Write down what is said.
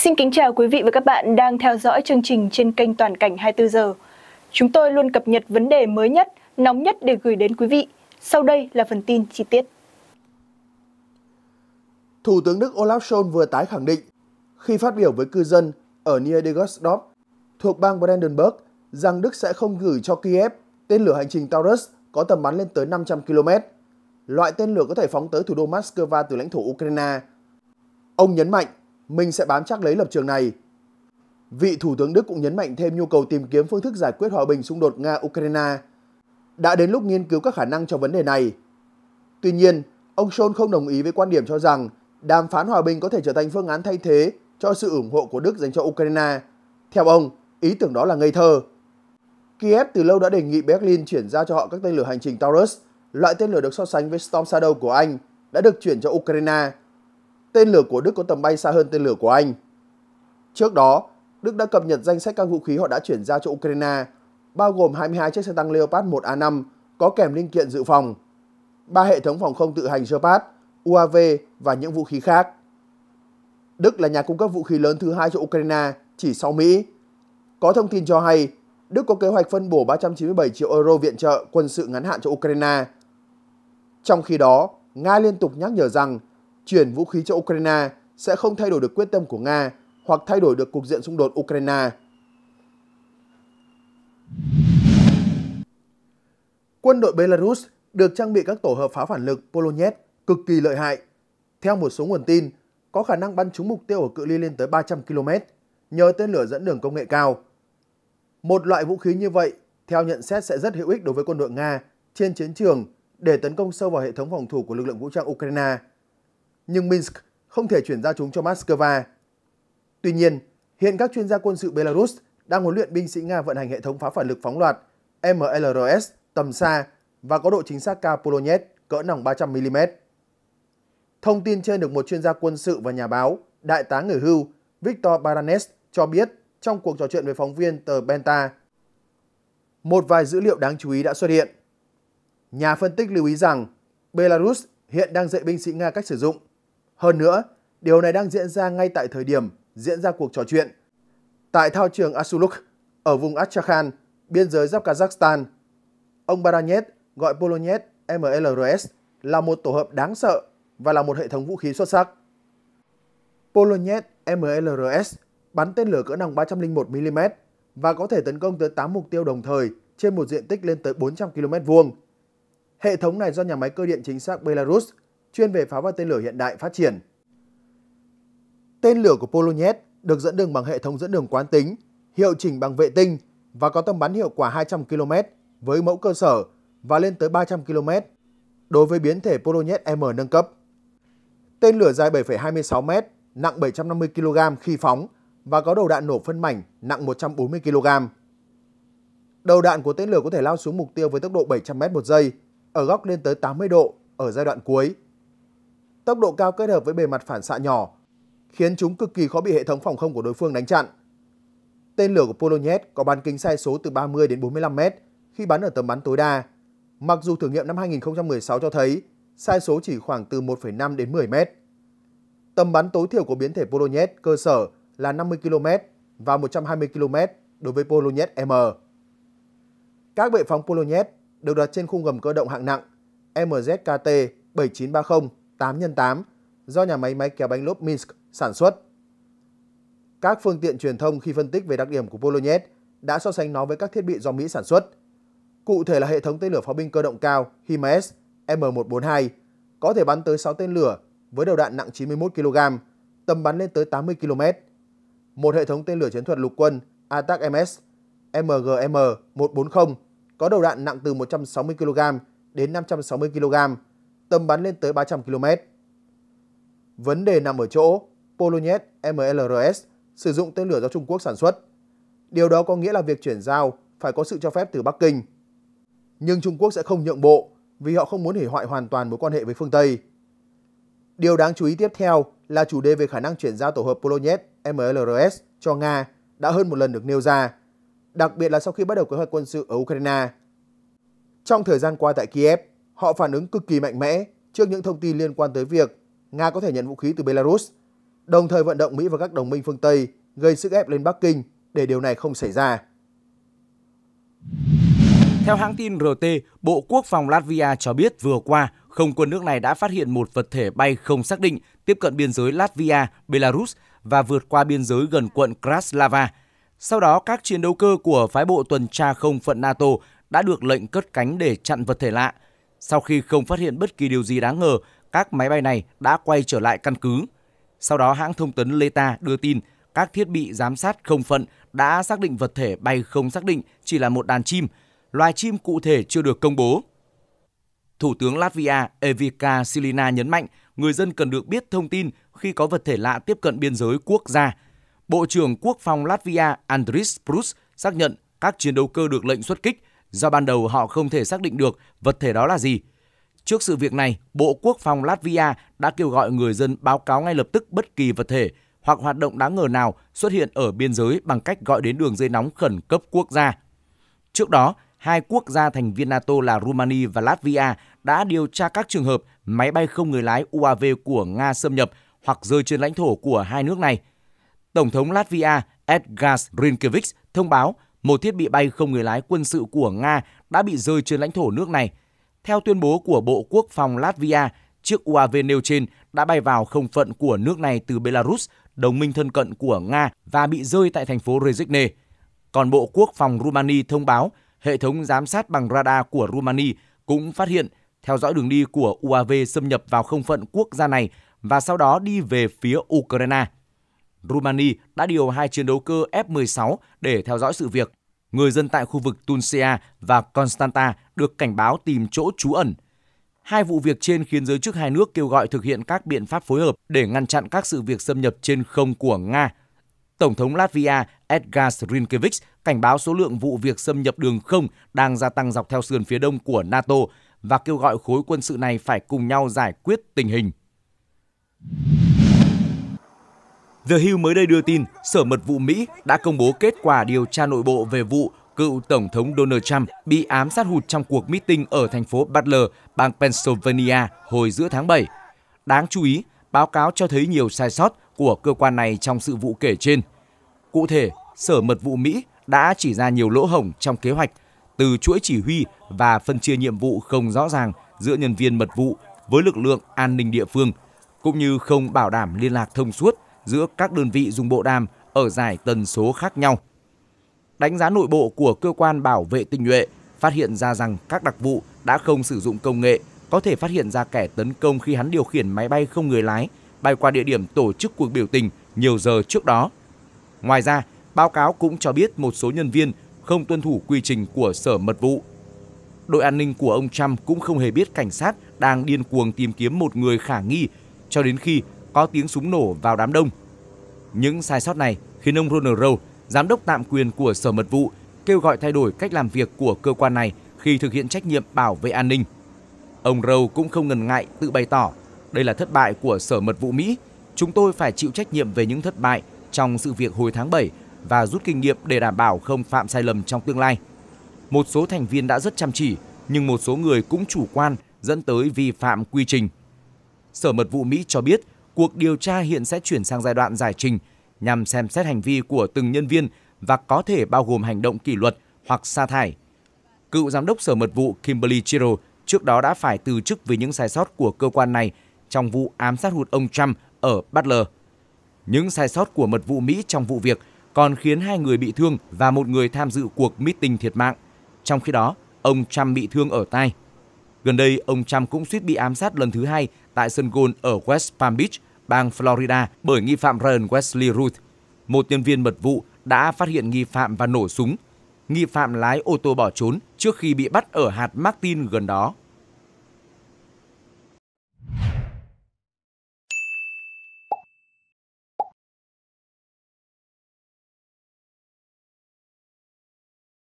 Xin kính chào quý vị và các bạn đang theo dõi chương trình trên kênh Toàn cảnh 24 giờ. Chúng tôi luôn cập nhật vấn đề mới nhất, nóng nhất để gửi đến quý vị. Sau đây là phần tin chi tiết. Thủ tướng Đức Olaf Scholz vừa tái khẳng định khi phát biểu với cư dân ở Niedergesdorf thuộc bang Brandenburg rằng Đức sẽ không gửi cho Kiev tên lửa hành trình Taurus có tầm bắn lên tới 500 km. Loại tên lửa có thể phóng tới thủ đô Moscow từ lãnh thổ Ukraine. Ông nhấn mạnh mình sẽ bám chắc lấy lập trường này. Vị Thủ tướng Đức cũng nhấn mạnh thêm nhu cầu tìm kiếm phương thức giải quyết hòa bình xung đột Nga-Ukraine. Đã đến lúc nghiên cứu các khả năng cho vấn đề này. Tuy nhiên, ông Scholz không đồng ý với quan điểm cho rằng đàm phán hòa bình có thể trở thành phương án thay thế cho sự ủng hộ của Đức dành cho Ukraine. Theo ông, ý tưởng đó là ngây thơ. Kiev từ lâu đã đề nghị Berlin chuyển ra cho họ các tên lửa hành trình Taurus, loại tên lửa được so sánh với Storm Shadow của Anh, đã được chuyển cho Ukraine tên lửa của Đức có tầm bay xa hơn tên lửa của Anh. Trước đó, Đức đã cập nhật danh sách các vũ khí họ đã chuyển giao cho Ukraine, bao gồm 22 chiếc xe tăng Leopard 1A5 có kèm linh kiện dự phòng, ba hệ thống phòng không tự hành Gepard, UAV và những vũ khí khác. Đức là nhà cung cấp vũ khí lớn thứ hai cho Ukraine, chỉ sau Mỹ. Có thông tin cho hay, Đức có kế hoạch phân bổ 397 triệu euro viện trợ quân sự ngắn hạn cho Ukraine. Trong khi đó, Nga liên tục nhắc nhở rằng chuyển vũ khí cho Ukraine sẽ không thay đổi được quyết tâm của Nga hoặc thay đổi được cục diện xung đột Ukraine. Quân đội Belarus được trang bị các tổ hợp pháo phản lực Polonet cực kỳ lợi hại. Theo một số nguồn tin, có khả năng bắn trúng mục tiêu ở cự ly lên tới 300 km nhờ tên lửa dẫn đường công nghệ cao. Một loại vũ khí như vậy, theo nhận xét sẽ rất hữu ích đối với quân đội Nga trên chiến trường để tấn công sâu vào hệ thống phòng thủ của lực lượng vũ trang Ukraine nhưng Minsk không thể chuyển giao chúng cho Moscow. Tuy nhiên, hiện các chuyên gia quân sự Belarus đang huấn luyện binh sĩ Nga vận hành hệ thống phá phản lực phóng loạt MLRS tầm xa và có độ chính xác cao Polonet cỡ nòng 300mm. Thông tin trên được một chuyên gia quân sự và nhà báo, đại tá người hưu Viktor Baranets cho biết trong cuộc trò chuyện với phóng viên tờ Benta. Một vài dữ liệu đáng chú ý đã xuất hiện. Nhà phân tích lưu ý rằng Belarus hiện đang dạy binh sĩ Nga cách sử dụng hơn nữa, điều này đang diễn ra ngay tại thời điểm diễn ra cuộc trò chuyện. Tại thao trường Asuluk, ở vùng Astrakhan, biên giới giáp Kazakhstan, ông Baranyet gọi Polonyet MLRS là một tổ hợp đáng sợ và là một hệ thống vũ khí xuất sắc. Polonyet MLRS bắn tên lửa cỡ nòng 301mm và có thể tấn công tới 8 mục tiêu đồng thời trên một diện tích lên tới 400 km vuông. Hệ thống này do nhà máy cơ điện chính xác Belarus chuyên về pháo và tên lửa hiện đại phát triển. Tên lửa của Polonet được dẫn đường bằng hệ thống dẫn đường quán tính, hiệu chỉnh bằng vệ tinh và có tầm bắn hiệu quả 200 km với mẫu cơ sở và lên tới 300 km đối với biến thể Polonet M nâng cấp. Tên lửa dài 7,26 m, nặng 750 kg khi phóng và có đầu đạn nổ phân mảnh nặng 140 kg. Đầu đạn của tên lửa có thể lao xuống mục tiêu với tốc độ 700 m một giây, ở góc lên tới 80 độ ở giai đoạn cuối tốc độ cao kết hợp với bề mặt phản xạ nhỏ, khiến chúng cực kỳ khó bị hệ thống phòng không của đối phương đánh chặn. Tên lửa của Polonet có bán kính sai số từ 30 đến 45 mét khi bắn ở tầm bắn tối đa. Mặc dù thử nghiệm năm 2016 cho thấy sai số chỉ khoảng từ 1,5 đến 10 mét. Tầm bắn tối thiểu của biến thể Polonet cơ sở là 50 km và 120 km đối với Polonet M. Các bệ phóng Polonet được đặt trên khung gầm cơ động hạng nặng MZKT 7930 8x8 do nhà máy máy kéo bánh lốp Minsk sản xuất. Các phương tiện truyền thông khi phân tích về đặc điểm của Polonet đã so sánh nó với các thiết bị do Mỹ sản xuất. Cụ thể là hệ thống tên lửa pháo binh cơ động cao HIMARS M142 có thể bắn tới 6 tên lửa với đầu đạn nặng 91 kg, tầm bắn lên tới 80 km. Một hệ thống tên lửa chiến thuật lục quân ATAC MS MGM 140 có đầu đạn nặng từ 160 kg đến 560 kg tầm bắn lên tới 300 km. Vấn đề nằm ở chỗ Polonet MLRS sử dụng tên lửa do Trung Quốc sản xuất. Điều đó có nghĩa là việc chuyển giao phải có sự cho phép từ Bắc Kinh. Nhưng Trung Quốc sẽ không nhượng bộ vì họ không muốn hủy hoại hoàn toàn mối quan hệ với phương Tây. Điều đáng chú ý tiếp theo là chủ đề về khả năng chuyển giao tổ hợp Polonet MLRS cho Nga đã hơn một lần được nêu ra, đặc biệt là sau khi bắt đầu kế hoạch quân sự ở Ukraine. Trong thời gian qua tại Kiev, họ phản ứng cực kỳ mạnh mẽ trước những thông tin liên quan tới việc Nga có thể nhận vũ khí từ Belarus, đồng thời vận động Mỹ và các đồng minh phương Tây gây sức ép lên Bắc Kinh để điều này không xảy ra. Theo hãng tin RT, Bộ Quốc phòng Latvia cho biết vừa qua, không quân nước này đã phát hiện một vật thể bay không xác định tiếp cận biên giới Latvia, Belarus và vượt qua biên giới gần quận Kraslava. Sau đó, các chiến đấu cơ của phái bộ tuần tra không phận NATO đã được lệnh cất cánh để chặn vật thể lạ – sau khi không phát hiện bất kỳ điều gì đáng ngờ, các máy bay này đã quay trở lại căn cứ. Sau đó hãng thông tấn Leta đưa tin các thiết bị giám sát không phận đã xác định vật thể bay không xác định chỉ là một đàn chim, loài chim cụ thể chưa được công bố. Thủ tướng Latvia Evika Silina nhấn mạnh người dân cần được biết thông tin khi có vật thể lạ tiếp cận biên giới quốc gia. Bộ trưởng Quốc phòng Latvia Andris Prus xác nhận các chiến đấu cơ được lệnh xuất kích do ban đầu họ không thể xác định được vật thể đó là gì. Trước sự việc này, Bộ Quốc phòng Latvia đã kêu gọi người dân báo cáo ngay lập tức bất kỳ vật thể hoặc hoạt động đáng ngờ nào xuất hiện ở biên giới bằng cách gọi đến đường dây nóng khẩn cấp quốc gia. Trước đó, hai quốc gia thành viên NATO là Romania và Latvia đã điều tra các trường hợp máy bay không người lái UAV của Nga xâm nhập hoặc rơi trên lãnh thổ của hai nước này. Tổng thống Latvia Edgars Rinkevich thông báo một thiết bị bay không người lái quân sự của Nga đã bị rơi trên lãnh thổ nước này. Theo tuyên bố của Bộ Quốc phòng Latvia, chiếc UAV nêu trên đã bay vào không phận của nước này từ Belarus, đồng minh thân cận của Nga và bị rơi tại thành phố Rezekne. Còn Bộ Quốc phòng Rumani thông báo hệ thống giám sát bằng radar của Rumani cũng phát hiện theo dõi đường đi của UAV xâm nhập vào không phận quốc gia này và sau đó đi về phía Ukraine. Romania đã điều hai chiến đấu cơ F-16 để theo dõi sự việc. Người dân tại khu vực Tunisia và Constanta được cảnh báo tìm chỗ trú ẩn. Hai vụ việc trên khiến giới chức hai nước kêu gọi thực hiện các biện pháp phối hợp để ngăn chặn các sự việc xâm nhập trên không của Nga. Tổng thống Latvia Edgars Rinkevich cảnh báo số lượng vụ việc xâm nhập đường không đang gia tăng dọc theo sườn phía đông của NATO và kêu gọi khối quân sự này phải cùng nhau giải quyết tình hình. The Hill mới đây đưa tin Sở Mật vụ Mỹ đã công bố kết quả điều tra nội bộ về vụ cựu Tổng thống Donald Trump bị ám sát hụt trong cuộc meeting ở thành phố Butler, bang Pennsylvania hồi giữa tháng 7. Đáng chú ý, báo cáo cho thấy nhiều sai sót của cơ quan này trong sự vụ kể trên. Cụ thể, Sở Mật vụ Mỹ đã chỉ ra nhiều lỗ hổng trong kế hoạch từ chuỗi chỉ huy và phân chia nhiệm vụ không rõ ràng giữa nhân viên mật vụ với lực lượng an ninh địa phương, cũng như không bảo đảm liên lạc thông suốt giữa các đơn vị dùng bộ đàm ở giải tần số khác nhau. Đánh giá nội bộ của cơ quan bảo vệ tinh nhuệ phát hiện ra rằng các đặc vụ đã không sử dụng công nghệ có thể phát hiện ra kẻ tấn công khi hắn điều khiển máy bay không người lái bay qua địa điểm tổ chức cuộc biểu tình nhiều giờ trước đó. Ngoài ra, báo cáo cũng cho biết một số nhân viên không tuân thủ quy trình của Sở Mật vụ. Đội an ninh của ông Trump cũng không hề biết cảnh sát đang điên cuồng tìm kiếm một người khả nghi cho đến khi có tiếng súng nổ vào đám đông. Những sai sót này khiến ông Ronero, giám đốc tạm quyền của Sở Mật vụ, kêu gọi thay đổi cách làm việc của cơ quan này khi thực hiện trách nhiệm bảo vệ an ninh. Ông Rowe cũng không ngần ngại tự bày tỏ, đây là thất bại của Sở Mật vụ Mỹ, chúng tôi phải chịu trách nhiệm về những thất bại trong sự việc hồi tháng 7 và rút kinh nghiệm để đảm bảo không phạm sai lầm trong tương lai. Một số thành viên đã rất chăm chỉ, nhưng một số người cũng chủ quan dẫn tới vi phạm quy trình. Sở Mật vụ Mỹ cho biết cuộc điều tra hiện sẽ chuyển sang giai đoạn giải trình nhằm xem xét hành vi của từng nhân viên và có thể bao gồm hành động kỷ luật hoặc sa thải. Cựu giám đốc Sở Mật vụ Kimberly Chiro trước đó đã phải từ chức vì những sai sót của cơ quan này trong vụ ám sát hụt ông Trump ở Butler. Những sai sót của mật vụ Mỹ trong vụ việc còn khiến hai người bị thương và một người tham dự cuộc meeting thiệt mạng. Trong khi đó, ông Trump bị thương ở tai. Gần đây, ông Trump cũng suýt bị ám sát lần thứ hai tại sân golf ở West Palm Beach bang Florida bởi nghi phạm Ryan Wesley Ruth. Một nhân viên mật vụ đã phát hiện nghi phạm và nổ súng. Nghi phạm lái ô tô bỏ trốn trước khi bị bắt ở hạt Martin gần đó.